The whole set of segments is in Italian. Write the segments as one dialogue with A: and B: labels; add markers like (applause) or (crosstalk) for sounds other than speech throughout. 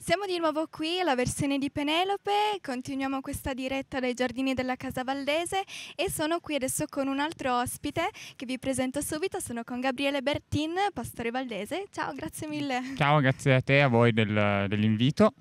A: Siamo di nuovo qui, alla versione di Penelope, continuiamo questa diretta dai giardini della Casa Valdese e sono qui adesso con un altro ospite che vi presento subito, sono con Gabriele Bertin, pastore valdese. Ciao, grazie mille.
B: Ciao, grazie a te e a voi del, dell'invito.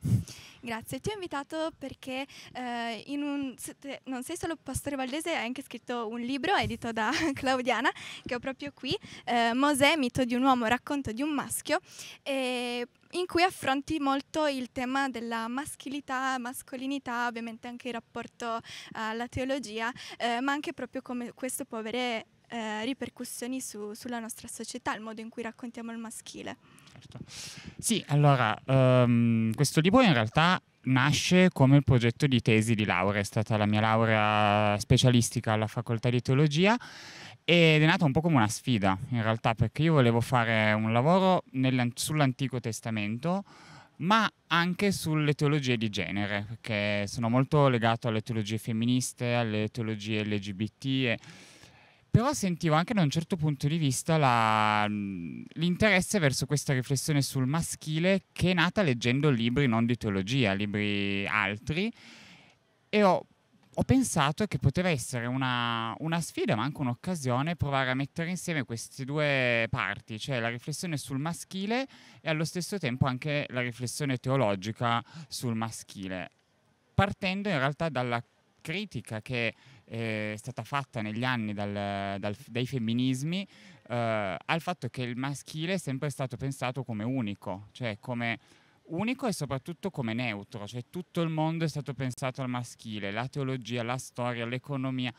A: Grazie, ti ho invitato perché eh, un, non sei solo pastore valdese, hai anche scritto un libro edito da (laughs) Claudiana che ho proprio qui, eh, Mosè, mito di un uomo, racconto di un maschio, eh, in cui affronti molto il tema della maschilità, mascolinità, ovviamente anche il rapporto eh, alla teologia, eh, ma anche proprio come questo può avere eh, ripercussioni su, sulla nostra società, il modo in cui raccontiamo il maschile. Certo.
B: Sì, allora, um, questo libro in realtà nasce come il progetto di tesi di laurea, è stata la mia laurea specialistica alla facoltà di teologia ed è nata un po' come una sfida in realtà perché io volevo fare un lavoro sull'Antico Testamento ma anche sulle teologie di genere, perché sono molto legato alle teologie femministe, alle teologie LGBT però sentivo anche da un certo punto di vista la, l'interesse verso questa riflessione sul maschile che è nata leggendo libri non di teologia, libri altri, e ho, ho pensato che poteva essere una, una, sfida ma anche un'occasione provare a mettere insieme queste due parti, cioè la riflessione sul maschile e allo stesso tempo anche la riflessione teologica sul maschile, partendo in realtà dalla critica che eh, è stata fatta negli anni dal, dal, dai femminismi eh, al fatto che il maschile è sempre stato pensato come unico, cioè come unico e soprattutto come neutro, cioè tutto il mondo è stato pensato al maschile, la teologia, la storia, l'economia.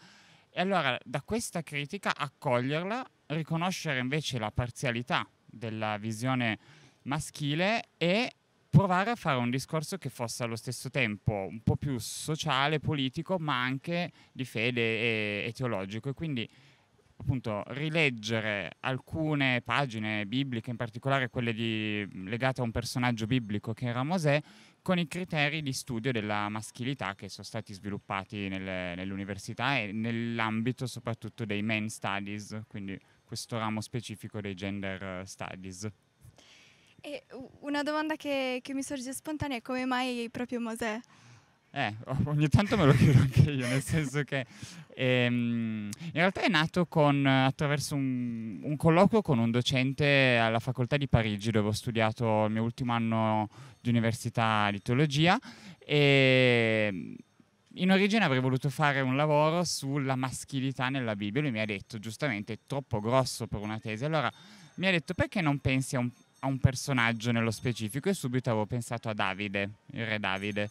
B: E allora da questa critica accoglierla, riconoscere invece la parzialità della visione maschile e provare a fare un discorso che fosse allo stesso tempo un po' più sociale, politico, ma anche di fede e, e teologico. E quindi appunto rileggere alcune pagine bibliche, in particolare quelle di, legate a un personaggio biblico che era Mosè, con i criteri di studio della maschilità che sono stati sviluppati nel, nell'università e nell'ambito soprattutto dei men studies, quindi questo ramo specifico dei gender studies.
A: E una domanda che, che mi sorge spontanea è come mai proprio Mosè?
B: Eh, (laughs) ogni tanto me lo chiedo anche io, nel senso che ehm, in realtà è nato con, attraverso un, un, colloquio con un docente alla facoltà di Parigi dove ho studiato il mio ultimo anno di università di teologia e in origine avrei voluto fare un lavoro sulla maschilità nella Bibbia, lui mi ha detto giustamente è troppo grosso per una tesi, allora mi ha detto perché non pensi a un a un personaggio nello specifico e subito avevo pensato a Davide, il re Davide.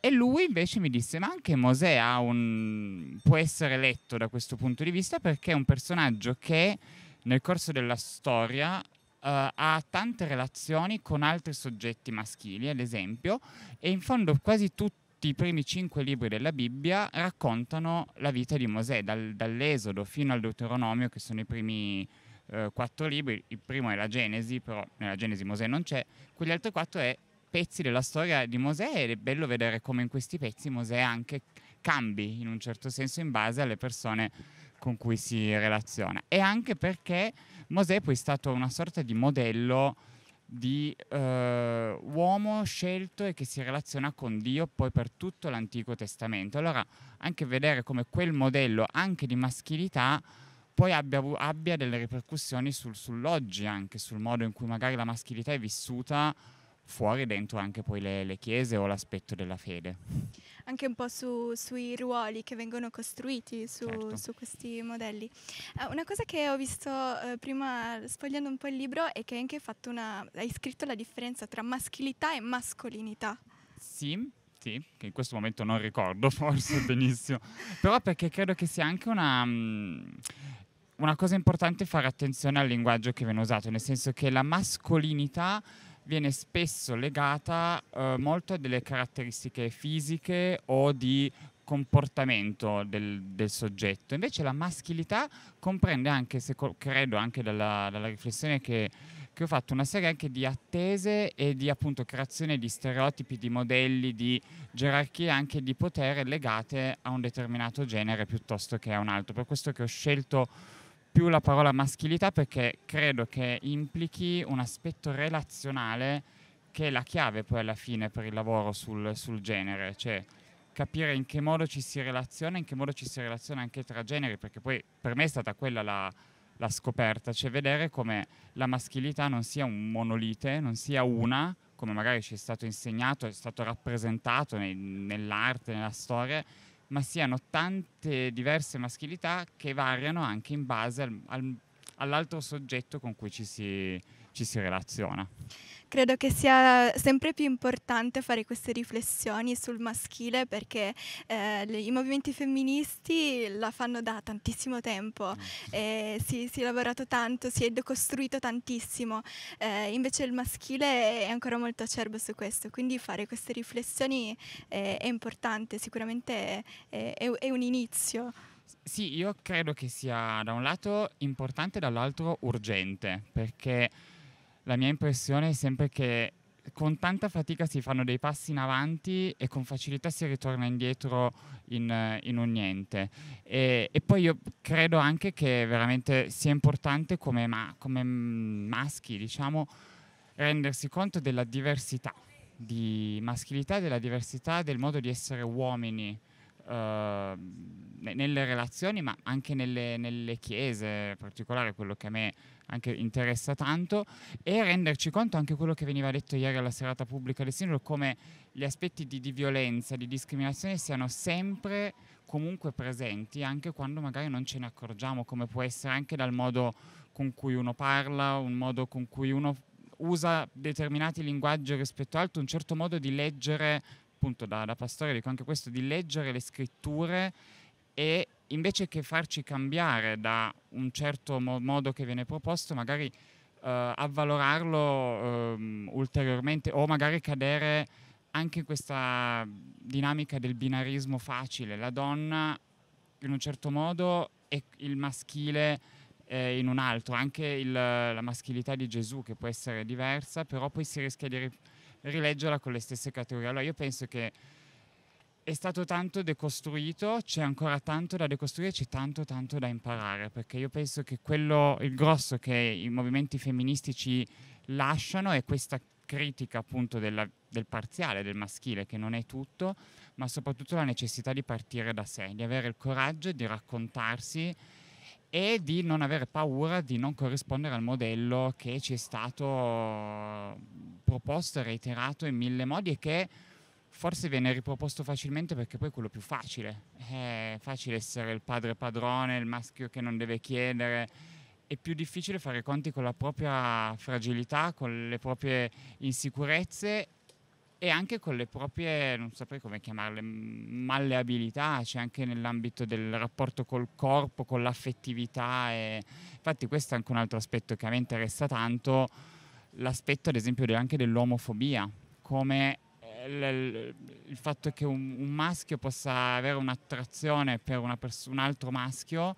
B: E lui invece mi disse: Ma anche Mosè un... può essere letto da questo punto di vista perché è un personaggio che nel corso della storia uh, ha tante relazioni con altri soggetti maschili, ad esempio, e in fondo quasi tutti i primi cinque libri della Bibbia raccontano la vita di Mosè, dal, dall'Esodo fino al Deuteronomio, che sono i primi eh, quattro libri, il primo è la Genesi, però nella Genesi Mosè non c'è, quegli altri quattro è pezzi della storia di Mosè ed è bello vedere come in questi pezzi Mosè anche cambi in un certo senso in base alle persone con cui si relaziona e anche perché Mosè è poi stato una sorta di modello di eh, uomo scelto e che si relaziona con Dio poi per tutto l'Antico Testamento. Allora anche vedere come quel modello anche di maschilità poi abbia, abbia delle ripercussioni sul, sull'oggi, anche sul modo in cui magari la maschilità è vissuta fuori dentro anche poi le, le chiese o l'aspetto della fede.
A: Anche un po' su, sui ruoli che vengono costruiti su, certo. su questi modelli. Uh, una cosa che ho visto uh, prima sfogliando un po' il libro è che anche hai fatto una, hai scritto la differenza tra maschilità e mascolinità.
B: Sì, sì, che in questo momento non ricordo (laughs) forse benissimo, però perché credo che sia anche una... Mh, mm, una cosa importante è fare attenzione al linguaggio che viene usato, nel senso che la mascolinità viene spesso legata eh, molto a delle caratteristiche fisiche o di comportamento del, del, soggetto. Invece la maschilità comprende anche, se credo anche dalla, dalla riflessione che, che, ho fatto, una serie anche di attese e di appunto creazione di stereotipi, di modelli, di gerarchie anche di potere legate a un determinato genere piuttosto che a un altro. Per questo che ho scelto più la parola maschilità perché credo che implichi un aspetto relazionale che è la chiave poi alla fine per il lavoro sul, sul genere, cioè capire in che modo ci si relaziona, in che modo ci si relaziona anche tra generi, perché poi per me è stata quella la, la scoperta, cioè vedere come la maschilità non sia un monolite, non sia una, come magari ci è stato insegnato, è stato rappresentato nei, nell'arte, nella storia, ma siano tante diverse maschilità che variano anche in base al, al, all'altro soggetto con cui ci si, ci si relaziona.
A: Credo che sia sempre più importante fare queste riflessioni sul maschile perché eh, i movimenti femministi la fanno da tantissimo tempo, eh, si, si, è lavorato tanto, si è decostruito tantissimo, eh, invece il maschile è ancora molto acerbo su questo, quindi fare queste riflessioni eh, è importante, sicuramente è, è, è un inizio.
B: Sì, io credo che sia da un lato importante e dall'altro urgente, perché la mia impressione è sempre che con tanta fatica si fanno dei passi in avanti e con facilità si ritorna indietro in, in un niente. E, e, poi io credo anche che veramente sia importante come, ma, come mm, maschi, diciamo, rendersi conto della diversità di maschilità, della diversità del modo di essere uomini Ehm, nelle relazioni, ma anche nelle, nelle, chiese, in particolare quello che a me anche interessa tanto, e renderci conto anche quello che veniva detto ieri alla serata pubblica del Sinodo, come gli aspetti di, di violenza, di discriminazione siano sempre comunque presenti, anche quando magari non ce ne accorgiamo, come può essere anche dal modo con cui uno parla, un modo con cui uno usa determinati linguaggi rispetto ad altri, un certo modo di leggere appunto da, da pastore, dico anche questo, di leggere le scritture e invece che farci cambiare da un certo mo- modo che viene proposto, magari eh, avvalorarlo eh, ulteriormente o magari cadere anche in questa dinamica del binarismo facile, la donna in un certo modo e il maschile eh, in un altro, anche il, la maschilità di Gesù che può essere diversa, però poi si rischia di rileggerla con le stesse categorie. Allora io penso che è stato tanto decostruito, c'è ancora tanto da decostruire, c'è tanto tanto da imparare, perché io penso che quello, il grosso che i movimenti femministi ci lasciano è questa critica appunto della, del parziale, del maschile, che non è tutto, ma soprattutto la necessità di partire da sé, di avere il coraggio di raccontarsi e di non avere paura di non corrispondere al modello che ci è stato proposto e reiterato in mille modi e che forse viene riproposto facilmente perché poi è quello più facile. È facile essere il padre padrone, il maschio che non deve chiedere. È più difficile fare conti con la propria fragilità, con le proprie insicurezze e anche con le proprie, non saprei come chiamarle, malleabilità, cioè anche nell'ambito del rapporto col corpo, con l'affettività. E... Infatti questo è anche un altro aspetto che a me interessa tanto, l'aspetto ad esempio anche dell'omofobia, come eh, il fatto che un, un, maschio possa avere un'attrazione per una pers- un altro maschio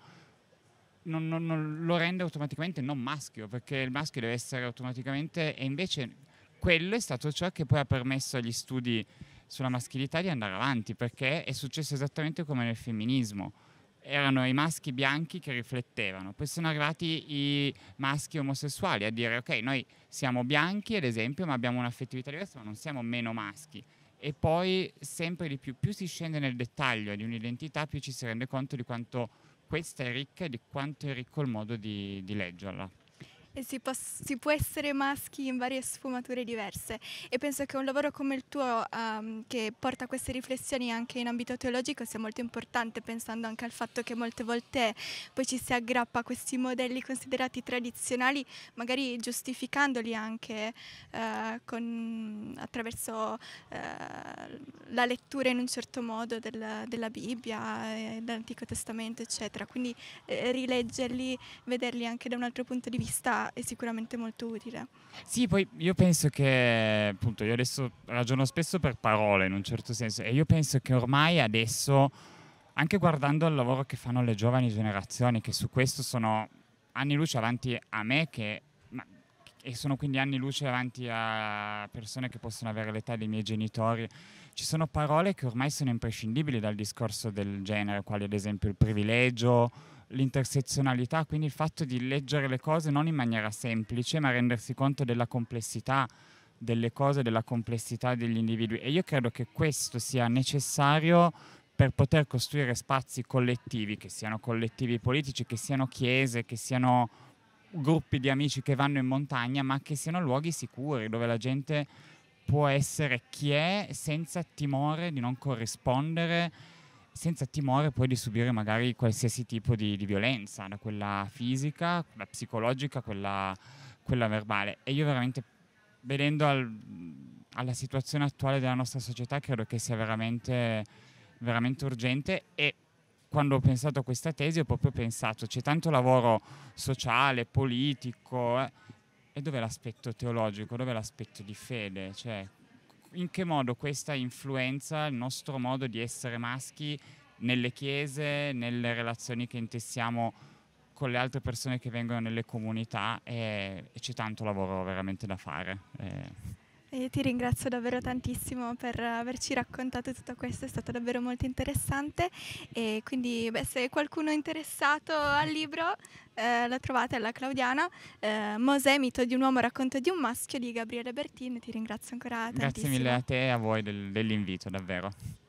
B: non, non, non lo rende automaticamente non maschio, perché il maschio deve essere automaticamente, e invece quello è stato ciò che poi ha permesso agli studi sulla maschilità di andare avanti, perché è successo esattamente come nel femminismo. Erano i maschi bianchi che riflettevano, poi sono arrivati i maschi omosessuali a dire ok, noi siamo bianchi ad esempio, ma abbiamo un'affettività diversa, ma non siamo meno maschi. E poi sempre di più, più si scende nel dettaglio di un'identità, più ci si rende conto di quanto questa è ricca e di quanto è ricco il modo di, di leggerla.
A: Si, poss- si, può essere maschi in varie sfumature diverse e penso che un lavoro come il tuo um, che porta queste riflessioni anche in ambito teologico sia molto importante pensando anche al fatto che molte volte poi ci si aggrappa a questi modelli considerati tradizionali magari giustificandoli anche uh, con, attraverso uh, la lettura in un certo modo del, della Bibbia, dell'Antico Testamento eccetera quindi eh, rileggerli, vederli anche da un altro punto di vista è sicuramente molto utile.
B: Sì, poi io penso che, appunto, io adesso ragiono spesso per parole in un certo senso e io penso che ormai adesso, anche guardando al lavoro che fanno le giovani generazioni, che su questo sono anni luce avanti a me che e sono quindi anni luce davanti a persone che possono avere l'età dei miei genitori. Ci sono parole che ormai sono imprescindibili dal discorso del genere, quali ad esempio il privilegio l'intersezionalità, quindi il fatto di leggere le cose non in maniera semplice, ma rendersi conto della complessità delle cose, della complessità degli individui. E io credo che questo sia necessario per poter costruire spazi collettivi, che siano collettivi politici, che siano chiese, che siano gruppi di amici che vanno in montagna, ma che siano luoghi sicuri dove la gente può essere chi è senza timore di non corrispondere senza timore poi di subire magari qualsiasi tipo di, di violenza, da quella fisica, quella psicologica, quella, quella verbale. E io veramente, vedendo al, alla situazione attuale della nostra società, credo che sia veramente, veramente urgente e quando ho pensato a questa tesi ho proprio pensato c'è tanto lavoro sociale, politico eh, e dov'è l'aspetto teologico, dov'è l'aspetto di fede? Cioè, in che modo questa influenza il nostro modo di essere maschi nelle chiese, nelle relazioni che intessiamo con le altre persone che vengono nelle comunità e, e c'è tanto lavoro veramente da fare. E... Eh.
A: E ti ringrazio davvero tantissimo per averci raccontato tutto questo, è stato davvero molto interessante e quindi beh, se qualcuno è interessato al libro eh, lo trovate alla Claudiana, eh, Mosè, mito di un uomo, racconto di un maschio di Gabriele Bertin, ti ringrazio ancora Grazie tantissimo. Grazie mille a
B: te e a voi del, dell'invito davvero.